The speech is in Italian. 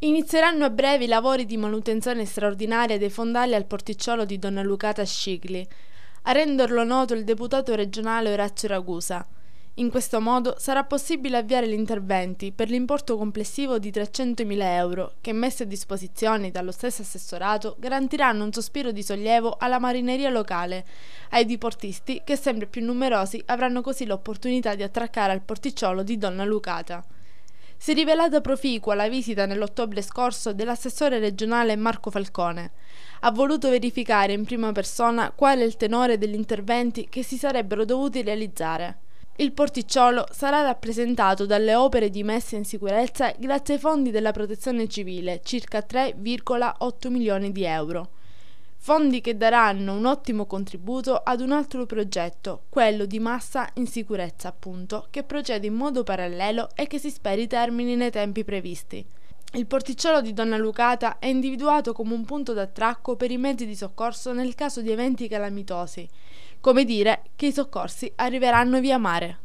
Inizieranno a breve i lavori di manutenzione straordinaria dei fondali al porticciolo di Donna Lucata Scigli, a renderlo noto il deputato regionale Orazio Ragusa. In questo modo sarà possibile avviare gli interventi per l'importo complessivo di 300.000 euro che, messi a disposizione dallo stesso assessorato, garantiranno un sospiro di sollievo alla marineria locale, ai diportisti che sempre più numerosi avranno così l'opportunità di attraccare al porticciolo di Donna Lucata. Si è rivelata proficua la visita nell'ottobre scorso dell'assessore regionale Marco Falcone. Ha voluto verificare in prima persona qual è il tenore degli interventi che si sarebbero dovuti realizzare. Il porticciolo sarà rappresentato dalle opere di messa in sicurezza grazie ai fondi della protezione civile, circa 3,8 milioni di euro fondi che daranno un ottimo contributo ad un altro progetto, quello di massa in sicurezza appunto, che procede in modo parallelo e che si speri termini nei tempi previsti. Il porticciolo di Donna Lucata è individuato come un punto d'attracco per i mezzi di soccorso nel caso di eventi calamitosi, come dire che i soccorsi arriveranno via mare.